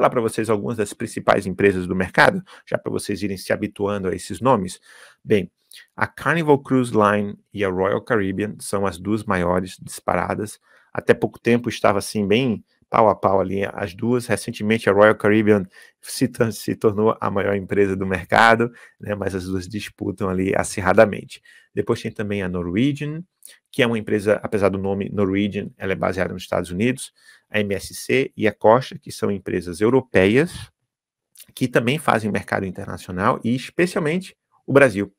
falar para vocês algumas das principais empresas do mercado, já para vocês irem se habituando a esses nomes. Bem, a Carnival Cruise Line e a Royal Caribbean são as duas maiores disparadas. Até pouco tempo estava assim bem pau a pau ali as duas. Recentemente a Royal Caribbean se, se tornou a maior empresa do mercado, né, mas as duas disputam ali acirradamente. Depois tem também a Norwegian, que é uma empresa, apesar do nome Norwegian, ela é baseada nos Estados Unidos, a MSC e a Costa, que são empresas europeias que também fazem mercado internacional e especialmente o Brasil.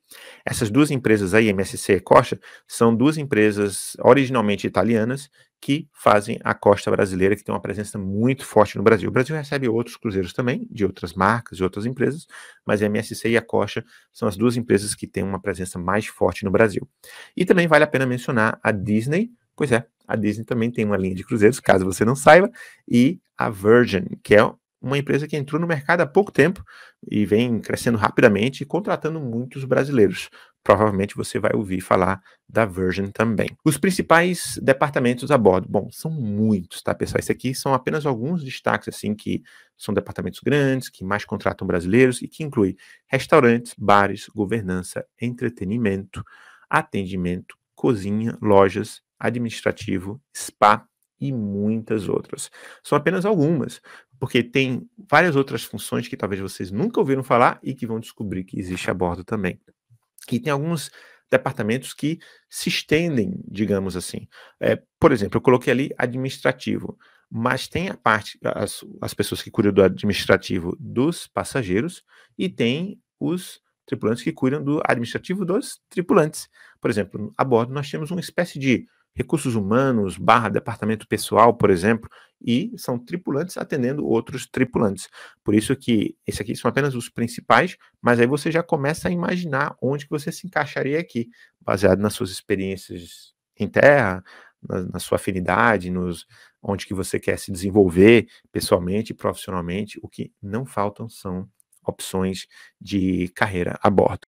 Essas duas empresas aí, MSC e Costa, são duas empresas originalmente italianas que fazem a costa brasileira, que tem uma presença muito forte no Brasil. O Brasil recebe outros cruzeiros também, de outras marcas, de outras empresas, mas a MSC e a Costa são as duas empresas que têm uma presença mais forte no Brasil. E também vale a pena mencionar a Disney, pois é, a Disney também tem uma linha de cruzeiros, caso você não saiba, e a Virgin, que é uma empresa que entrou no mercado há pouco tempo e vem crescendo rapidamente e contratando muitos brasileiros. Provavelmente você vai ouvir falar da Virgin também. Os principais departamentos a bordo, bom, são muitos, tá, pessoal? esse aqui são apenas alguns destaques assim que são departamentos grandes, que mais contratam brasileiros e que inclui restaurantes, bares, governança, entretenimento, atendimento, cozinha, lojas administrativo, SPA e muitas outras. São apenas algumas, porque tem várias outras funções que talvez vocês nunca ouviram falar e que vão descobrir que existe a bordo também. E tem alguns departamentos que se estendem, digamos assim. É, por exemplo, eu coloquei ali administrativo, mas tem a parte, as, as pessoas que cuidam do administrativo dos passageiros e tem os tripulantes que cuidam do administrativo dos tripulantes. Por exemplo, a bordo nós temos uma espécie de recursos humanos, barra departamento pessoal, por exemplo, e são tripulantes atendendo outros tripulantes. Por isso que esse aqui são apenas os principais, mas aí você já começa a imaginar onde que você se encaixaria aqui, baseado nas suas experiências em terra, na, na sua afinidade, nos onde que você quer se desenvolver pessoalmente e profissionalmente. O que não faltam são opções de carreira a bordo.